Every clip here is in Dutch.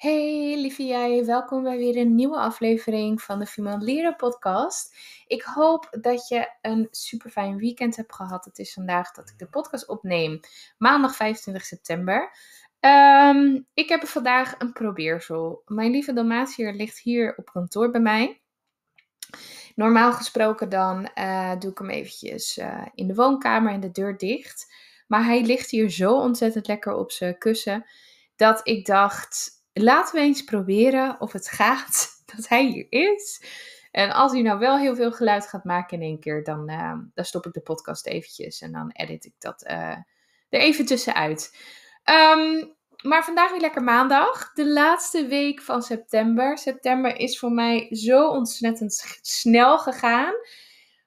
Hey lieve jij, welkom bij weer een nieuwe aflevering van de Female Leren podcast. Ik hoop dat je een super fijn weekend hebt gehad. Het is vandaag dat ik de podcast opneem, maandag 25 september. Ehm, ik heb vandaag een probeersel. Mijn lieve Dalmatier ligt hier op kantoor bij mij. Normaal gesproken dan eh, doe ik hem eventjes eh, in de woonkamer en de deur dicht. Maar hij ligt hier zo ontzettend lekker op zijn kussen dat ik dacht, Laten we eens proberen of het gaat dat hij hier is. En als hij nou wel heel veel geluid gaat maken in één keer, dan, eh, dan stop ik de podcast eventjes en dan edit ik dat eh, er even tussenuit. Um, maar vandaag weer lekker maandag, de laatste week van september. September is voor mij zo ontzettend snel gegaan.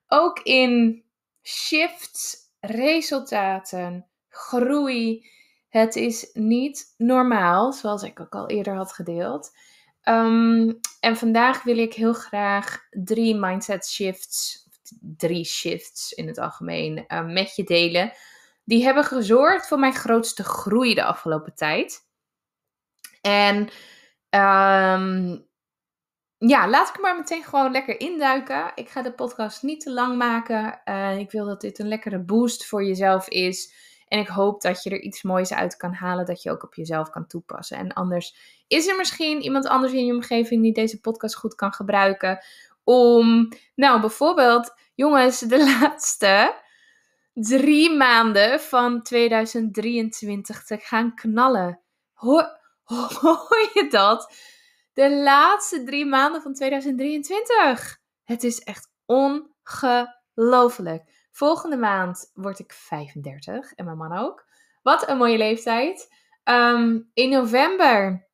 Ook in shifts, resultaten, groei. Het is niet normaal, zoals ik ook al eerder had gedeeld. Ehm, en vandaag wil ik heel graag drie mindset shifts, drie shifts in het algemeen, ehm, met je delen. Die hebben gezorgd voor mijn grootste groei de afgelopen tijd. En ehm, ja, laat ik maar meteen gewoon lekker induiken. Ik ga de podcast niet te lang maken. Eh, ik wil dat dit een lekkere boost voor jezelf is en ik hoop dat je er iets moois uit kan halen dat je ook op jezelf kan toepassen. En anders is er misschien iemand anders in je omgeving die deze podcast goed kan gebruiken. Om, nou bijvoorbeeld, jongens, de laatste drie maanden van 2023 te gaan knallen. Hoor, hoor je dat? De laatste drie maanden van 2023. Het is echt ongelooflijk. Volgende maand word ik 35 en mijn man ook. Wat een mooie leeftijd. Ehm, in november,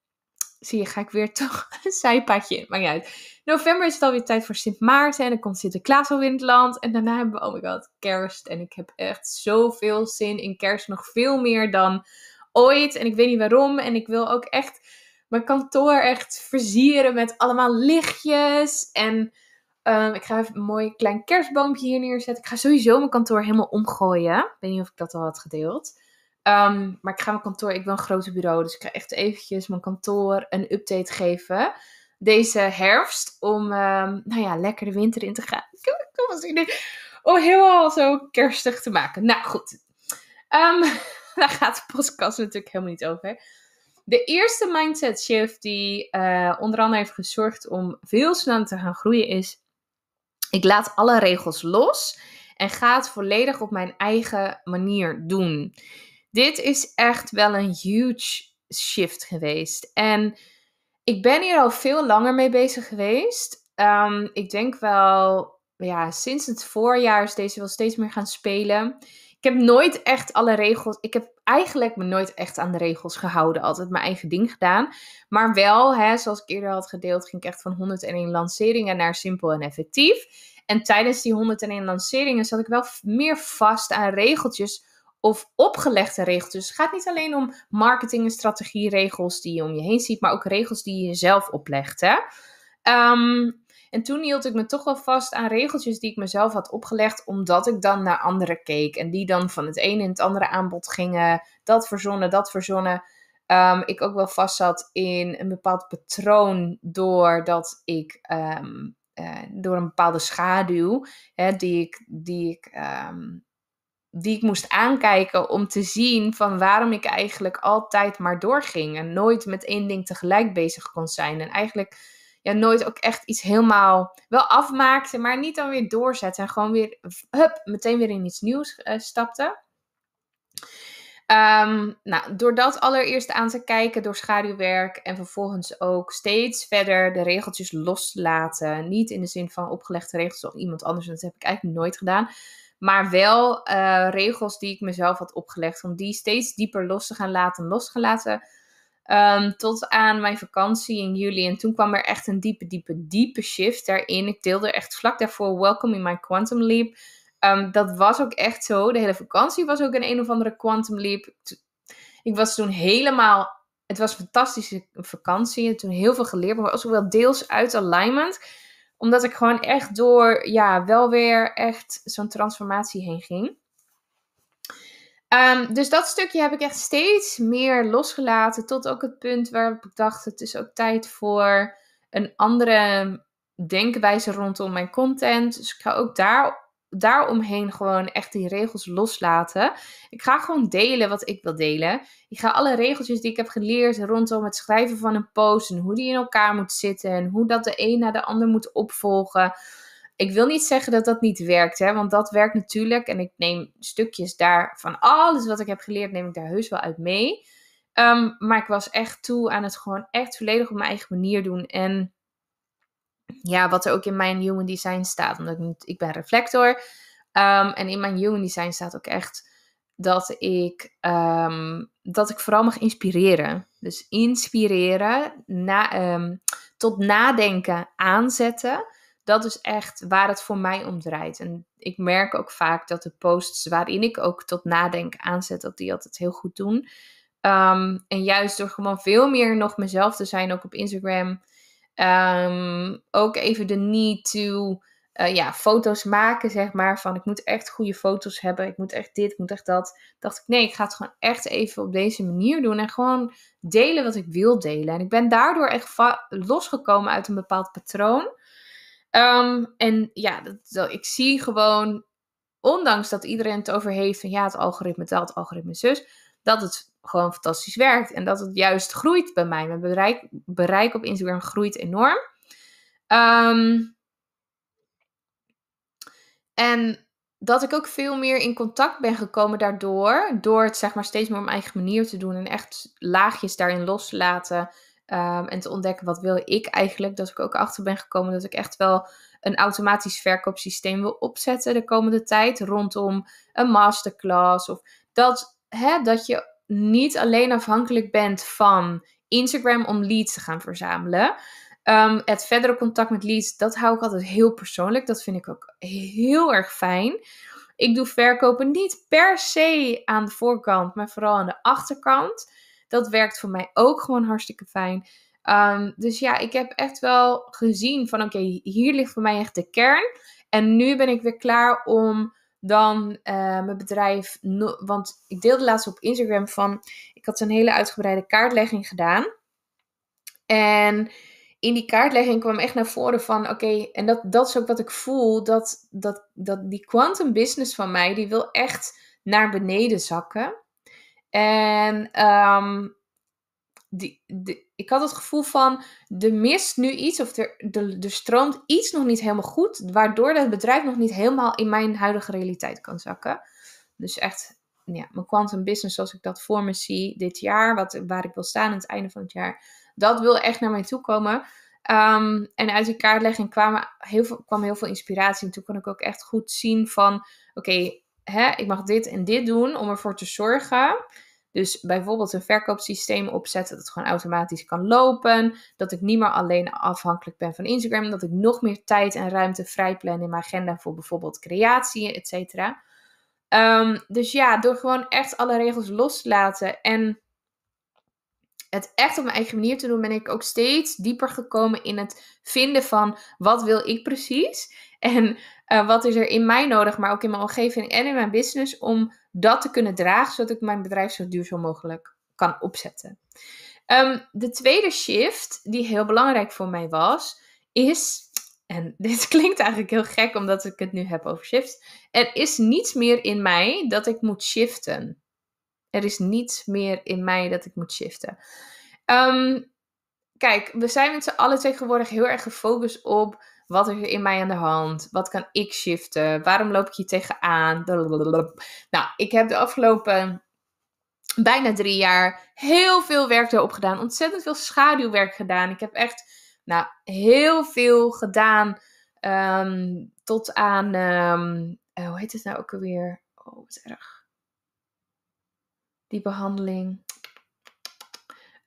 zie je, ga ik weer toch een zijpadje in. Maakt niet uit. november is het alweer tijd voor Sint Maarten en dan komt Sinterklaas alweer in het land. En daarna hebben we, oh my god, kerst. En ik heb echt zoveel zin in kerst, nog veel meer dan ooit. En ik weet niet waarom. En ik wil ook echt mijn kantoor echt versieren met allemaal lichtjes en Ehm, ik ga even een mooi klein kerstboompje hier neerzetten. Ik ga sowieso mijn kantoor helemaal omgooien. Ik weet niet of ik dat al had gedeeld. Ehm, maar ik ga mijn kantoor, ik wil een groot bureau, dus ik ga echt eventjes mijn kantoor een update geven. Deze herfst, om ehm, nou ja, lekker de winter in te gaan. Kom, in. om helemaal zo kerstig te maken. Nou goed, daar gaat de podcast natuurlijk helemaal niet over. De eerste mindset shift die eh, onder andere heeft gezorgd om veel sneller te gaan groeien is ik laat alle regels los en ga het volledig op mijn eigen manier doen. Dit is echt wel een huge shift geweest. En ik ben hier al veel langer mee bezig geweest. Ehm, ik denk wel, ja, sinds het voorjaar is deze wel steeds meer gaan spelen ik heb nooit echt alle regels. Ik heb eigenlijk me nooit echt aan de regels gehouden. Altijd mijn eigen ding gedaan. Maar wel, hè, zoals ik eerder had gedeeld, ging ik echt van 101 lanceringen naar simpel en effectief. En tijdens die 101 lanceringen zat ik wel meer vast aan regeltjes of opgelegde regeltjes. Het gaat niet alleen om marketing en strategie, regels die je om je heen ziet, maar ook regels die je zelf oplegt. Hè? Ehm, en toen hield ik me toch wel vast aan regeltjes die ik mezelf had opgelegd, omdat ik dan naar anderen keek. En die dan van het een in het andere aanbod gingen. Dat verzonnen, dat verzonnen. Ehm, ik ook wel vast zat in een bepaald patroon doordat ik ehm, eh, door een bepaalde schaduw hè, die ik, die ik ehm, die ik moest aankijken om te zien van waarom ik eigenlijk altijd maar doorging en nooit met één ding tegelijk bezig kon zijn. En eigenlijk ja, nooit ook echt iets helemaal wel afmaakte, maar niet dan weer doorzette. En gewoon weer, hup, meteen weer in iets nieuws uh, stapte. Ehm, nou, door dat allereerst aan te kijken door schaduwwerk en vervolgens ook steeds verder de regeltjes loslaten, Niet in de zin van opgelegde regels door iemand anders, dat heb ik eigenlijk nooit gedaan. Maar wel eh, regels die ik mezelf had opgelegd, om die steeds dieper los te gaan laten, los te gaan laten Ehm, tot aan mijn vakantie in juli. En toen kwam er echt een diepe, diepe, diepe shift daarin. Ik deelde echt vlak daarvoor Welcome in my Quantum Leap. Ehm, dat was ook echt zo. De hele vakantie was ook een een of andere Quantum Leap. Ik was toen helemaal... Het was een fantastische vakantie. En toen heel veel geleerd. Maar was ook wel deels uit alignment. Omdat ik gewoon echt door... Ja, wel weer echt zo'n transformatie heen ging. Ehm, dus dat stukje heb ik echt steeds meer losgelaten. Tot ook het punt waarop ik dacht: het is ook tijd voor een andere denkwijze rondom mijn content. Dus ik ga ook daar, daaromheen gewoon echt die regels loslaten. Ik ga gewoon delen wat ik wil delen. Ik ga alle regeltjes die ik heb geleerd rondom het schrijven van een post en hoe die in elkaar moet zitten en hoe dat de een naar de ander moet opvolgen. Ik wil niet zeggen dat dat niet werkt, hè, want dat werkt natuurlijk. En ik neem stukjes daar van alles wat ik heb geleerd, neem ik daar heus wel uit mee. Ehm, maar ik was echt toe aan het gewoon echt volledig op mijn eigen manier doen. En ja, wat er ook in mijn human design staat, omdat ik, niet, ik ben reflector. Ehm, en in mijn human design staat ook echt dat ik, ehm, dat ik vooral mag inspireren. Dus inspireren, tot nadenken aanzetten dat is echt waar het voor mij om draait. En ik merk ook vaak dat de posts waarin ik ook tot nadenken aanzet, dat die altijd heel goed doen. Ehm, en juist door gewoon veel meer nog mezelf te zijn, ook op Instagram. Ehm, ook even de need to eh, ja, foto's maken, zeg maar. Van ik moet echt goede foto's hebben. Ik moet echt dit, ik moet echt dat. Dacht ik, nee, ik ga het gewoon echt even op deze manier doen. En gewoon delen wat ik wil delen. En ik ben daardoor echt losgekomen uit een bepaald patroon. Ehm, en ja, dat, ik zie gewoon, ondanks dat iedereen het over heeft van ja, het algoritme dat, het algoritme zus, dat het gewoon fantastisch werkt en dat het juist groeit bij mij. Mijn bereik, bereik op Instagram groeit enorm. Ehm, en dat ik ook veel meer in contact ben gekomen daardoor, door het zeg maar steeds meer op mijn eigen manier te doen en echt laagjes daarin loslaten. Ehm, en te ontdekken wat wil ik eigenlijk. Dat ik ook achter ben gekomen dat ik echt wel een automatisch verkoopsysteem wil opzetten de komende tijd. Rondom een masterclass. Of dat, hè, dat je niet alleen afhankelijk bent van Instagram om leads te gaan verzamelen. Ehm, het verdere contact met leads, dat hou ik altijd heel persoonlijk. Dat vind ik ook heel erg fijn. Ik doe verkopen niet per se aan de voorkant, maar vooral aan de achterkant. Dat werkt voor mij ook gewoon hartstikke fijn. Ehm, dus ja, ik heb echt wel gezien van oké, hier ligt voor mij echt de kern. En nu ben ik weer klaar om dan eh, mijn bedrijf. want ik deelde laatst op Instagram van. Ik had zo'n hele uitgebreide kaartlegging gedaan. En in die kaartlegging kwam echt naar voren van: oké, en dat, dat is ook wat ik voel. Dat, dat, dat die quantum business van mij, die wil echt naar beneden zakken. En ehm, die, ik had het gevoel van, er mist nu iets of er, de, stroomt iets nog niet helemaal goed, waardoor dat bedrijf nog niet helemaal in mijn huidige realiteit kan zakken. Dus echt, ja, mijn quantum business zoals ik dat voor me zie dit jaar, wat, waar ik wil staan aan het einde van het jaar, dat wil echt naar mij toe komen. Ehm, en uit die kaartlegging kwam heel, veel, kwam heel veel inspiratie. En toen kon ik ook echt goed zien van, oké, hè, ik mag dit en dit doen om ervoor te zorgen. Dus bijvoorbeeld een verkoopsysteem opzetten dat het gewoon automatisch kan lopen. Dat ik niet meer alleen afhankelijk ben van Instagram. Dat ik nog meer tijd en ruimte vrijplan in mijn agenda voor bijvoorbeeld creatie, et cetera. Ehm, dus ja, door gewoon echt alle regels los te laten en het echt op mijn eigen manier te doen, ben ik ook steeds dieper gekomen in het vinden van wat wil ik precies. En eh, wat is er in mij nodig, maar ook in mijn omgeving en in mijn business om dat te kunnen dragen, zodat ik mijn bedrijf zo duurzaam mogelijk kan opzetten. Ehm, de tweede shift die heel belangrijk voor mij was, is, en dit klinkt eigenlijk heel gek omdat ik het nu heb over shifts, er is niets meer in mij dat ik moet shiften. Er is niets meer in mij dat ik moet shiften. Ehm, kijk, we zijn met z'n allen tegenwoordig heel erg gefocust op wat is er in mij aan de hand? Wat kan ik shiften? Waarom loop ik hier tegenaan? Nou, ik heb de afgelopen bijna drie jaar heel veel werk erop gedaan. Ontzettend veel schaduwwerk gedaan. Ik heb echt nou, heel veel gedaan. Ehm, tot aan. Ehm, eh, hoe heet het nou ook alweer? Oh, wat erg. Die behandeling.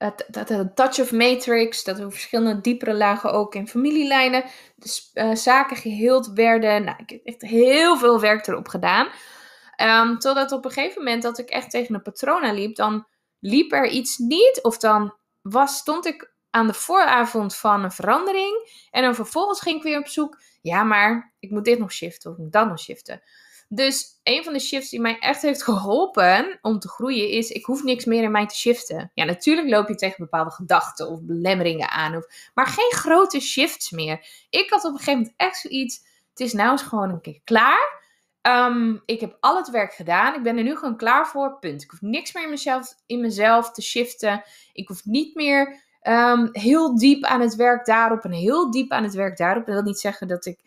Dat het, een touch of matrix, dat er verschillende diepere lagen ook in familielijnen, dus, zaken geheeld werden. Nou, ik heb echt heel veel werk erop gedaan. Ehm, totdat op een gegeven moment dat ik echt tegen een patroon aan liep, dan liep er iets niet. Of dan was, stond ik aan de vooravond van een verandering. En dan vervolgens ging ik weer op zoek. Ja, maar ik moet dit nog shiften of ik moet dat nog shiften. Dus een van de shifts die mij echt heeft geholpen om te groeien is: ik hoef niks meer in mij te shiften. Ja, natuurlijk loop je tegen bepaalde gedachten of belemmeringen aan, maar geen grote shifts meer. Ik had op een gegeven moment echt zoiets: het is nou eens gewoon een keer klaar. Ehm, ik heb al het werk gedaan. Ik ben er nu gewoon klaar voor. Punt. Ik hoef niks meer in mezelf, in mezelf te shiften. Ik hoef niet meer ehm, heel diep aan het werk daarop en heel diep aan het werk daarop. Dat wil niet zeggen dat ik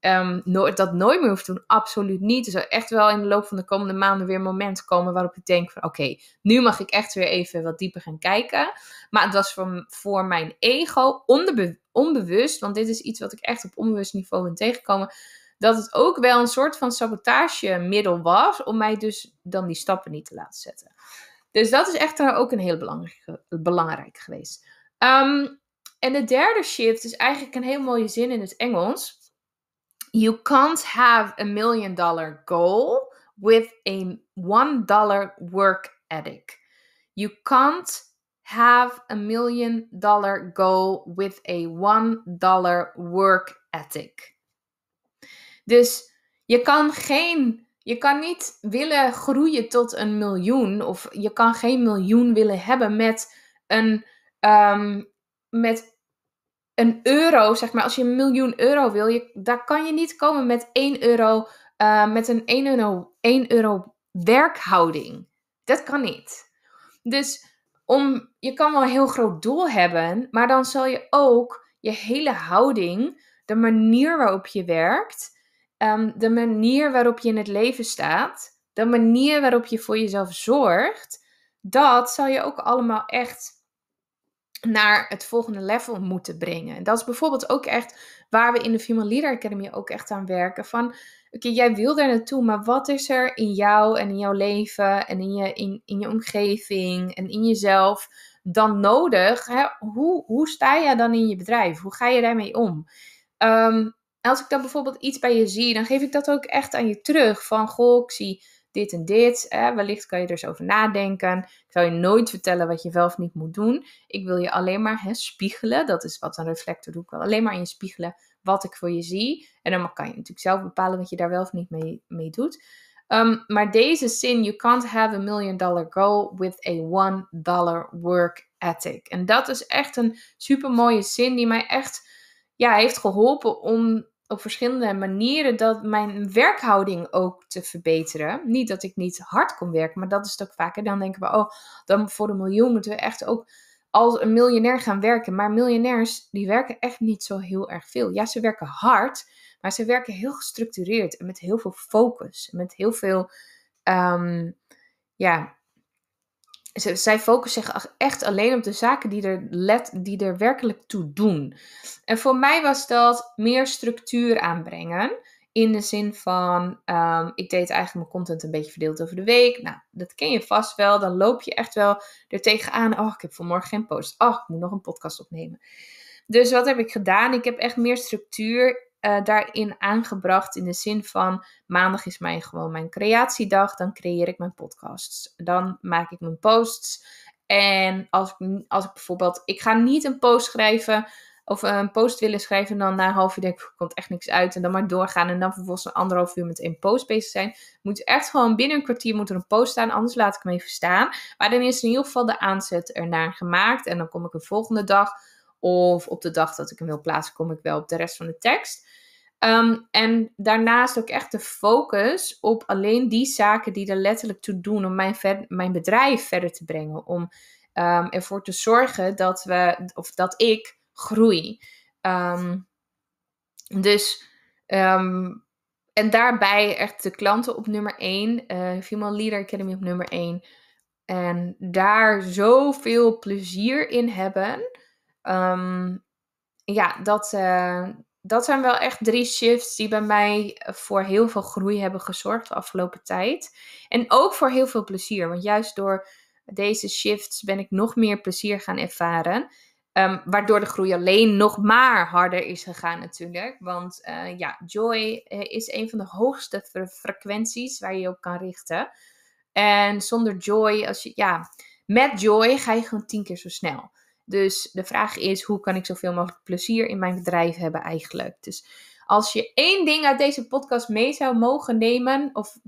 Ehm, dat nooit meer hoeft te doen, absoluut niet. Er zal echt wel in de loop van de komende maanden weer momenten komen waarop ik denk van oké, nu mag ik echt weer even wat dieper gaan kijken. Maar het was voor, mijn ego onbewust, want dit is iets wat ik echt op onbewust niveau ben tegengekomen dat het ook wel een soort van sabotagemiddel was om mij dus dan die stappen niet te laten zetten. Dus dat is echt ook een heel belangrijk, belangrijk geweest. Ehm, en de derde shift is eigenlijk een heel mooie zin in het Engels you can't have a million dollar goal with a one dollar work ethic. You can't have a million dollar goal with a one dollar work ethic. Dus je kan geen, je kan niet willen groeien tot een miljoen of je kan geen miljoen willen hebben met een um, met een euro, zeg maar, als je een miljoen euro wil, je, daar kan je niet komen met 1 euro, eh, met een 1 euro, euro werkhouding. Dat kan niet. Dus om, je kan wel een heel groot doel hebben, maar dan zal je ook je hele houding, de manier waarop je werkt, ehm, de manier waarop je in het leven staat, de manier waarop je voor jezelf zorgt, dat zal je ook allemaal echt naar het volgende level moeten brengen. En dat is bijvoorbeeld ook echt waar we in de Female Leader Academy ook echt aan werken. Van, oké, jij wil daar naartoe, maar wat is er in jou en in jouw leven en in je, in, in je omgeving en in jezelf dan nodig? Hè? Hoe, hoe sta je dan in je bedrijf? Hoe ga je daarmee om? Ehm, als ik dan bijvoorbeeld iets bij je zie, dan geef ik dat ook echt aan je terug. Van, goh, ik zie dit en dit. wellicht kan je er eens over nadenken. Ik zal je nooit vertellen wat je wel of niet moet doen. Ik wil je alleen maar hè, spiegelen. Dat is wat een reflector doet. Ik wil alleen maar in je spiegelen wat ik voor je zie. En dan kan je natuurlijk zelf bepalen wat je daar wel of niet mee, mee doet. Ehm, maar deze zin, you can't have a million dollar goal with a one dollar work ethic. En dat is echt een super mooie zin die mij echt ja, heeft geholpen om op verschillende manieren dat mijn werkhouding ook te verbeteren. Niet dat ik niet hard kon werken, maar dat is het ook vaker. Dan denken we, oh, dan voor een miljoen moeten we echt ook als een miljonair gaan werken. Maar miljonairs, die werken echt niet zo heel erg veel. Ja, ze werken hard, maar ze werken heel gestructureerd en met heel veel focus. Met heel veel, ehm, ja, zij focussen zich echt alleen op de zaken die er, let, die er werkelijk toe doen. En voor mij was dat meer structuur aanbrengen. In de zin van, ehm, ik deed eigenlijk mijn content een beetje verdeeld over de week. Nou, dat ken je vast wel. Dan loop je echt wel er tegenaan. Oh, ik heb vanmorgen geen post. Oh, ik moet nog een podcast opnemen. Dus wat heb ik gedaan? Ik heb echt meer structuur eh, daarin aangebracht in de zin van maandag is mijn gewoon mijn creatiedag, dan creëer ik mijn podcasts, dan maak ik mijn posts. En als, als ik bijvoorbeeld, ik ga niet een post schrijven of een post willen schrijven dan na een half uur denk ik, komt echt niks uit en dan maar doorgaan en dan vervolgens een anderhalf uur met één post bezig zijn. Moet echt gewoon binnen een kwartier moet er een post staan, anders laat ik hem even staan. Maar dan is in ieder geval de aanzet ernaar gemaakt en dan kom ik de volgende dag of op de dag dat ik hem wil plaatsen, kom ik wel op de rest van de tekst. Ehm, en daarnaast ook echt de focus op alleen die zaken die er letterlijk toe doen om mijn, mijn bedrijf verder te brengen. Om ehm, ervoor te zorgen dat we, of dat ik groei. Ehm, dus, en daarbij echt de klanten op nummer 1, uh, eh, Female Leader Academy op nummer 1. En daar zoveel plezier in hebben. Ehm, ja, dat, eh, dat zijn wel echt drie shifts die bij mij voor heel veel groei hebben gezorgd de afgelopen tijd. En ook voor heel veel plezier. Want juist door deze shifts ben ik nog meer plezier gaan ervaren. Ehm, waardoor de groei alleen nog maar harder is gegaan natuurlijk. Want eh, ja, joy eh, is een van de hoogste frequenties waar je op kan richten. En zonder joy, als je, ja, met joy ga je gewoon tien keer zo snel. Dus de vraag is, hoe kan ik zoveel mogelijk plezier in mijn bedrijf hebben eigenlijk? Dus als je één ding uit deze podcast mee zou mogen nemen, of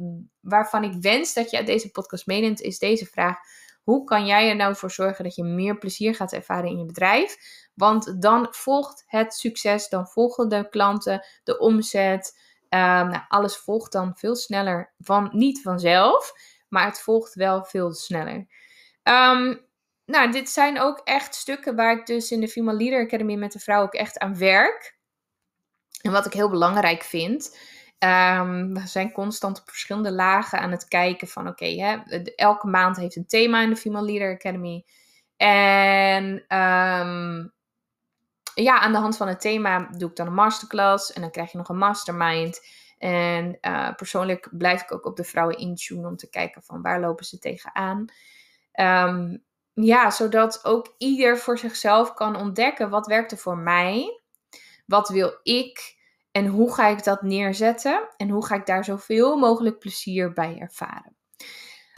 waarvan ik wens dat je uit deze podcast meeneemt, is deze vraag. Hoe kan jij er nou voor zorgen dat je meer plezier gaat ervaren in je bedrijf? Want dan volgt het succes, dan volgen de klanten, de omzet. Ehm, nou, alles volgt dan veel sneller van, niet vanzelf, maar het volgt wel veel sneller. Um, nou, dit zijn ook echt stukken waar ik dus in de Female Leader Academy met de vrouw ook echt aan werk. En wat ik heel belangrijk vind. Um, we zijn constant op verschillende lagen aan het kijken van oké, elke maand heeft een thema in de Female Leader Academy. En ehm, ja, aan de hand van het thema doe ik dan een masterclass en dan krijg je nog een mastermind. En eh, persoonlijk blijf ik ook op de vrouwen intune om te kijken van waar lopen ze tegenaan. Um, ja, zodat ook ieder voor zichzelf kan ontdekken wat werkte voor mij, wat wil ik en hoe ga ik dat neerzetten en hoe ga ik daar zoveel mogelijk plezier bij ervaren.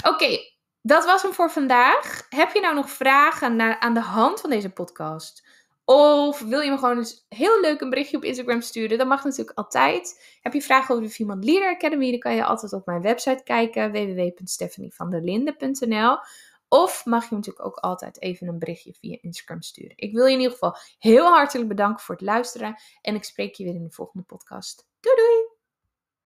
Oké, dat was hem voor vandaag. Heb je nou nog vragen naar, aan de hand van deze podcast? Of wil je me gewoon eens heel leuk een berichtje op Instagram sturen? Dat mag natuurlijk altijd. Heb je vragen over de Female Leader Academy? Dan kan je altijd op mijn website kijken: www.stephanievanderlinden.nl of mag je natuurlijk ook altijd even een berichtje via Instagram sturen. Ik wil je in ieder geval heel hartelijk bedanken voor het luisteren. En ik spreek je weer in de volgende podcast. Doei doei!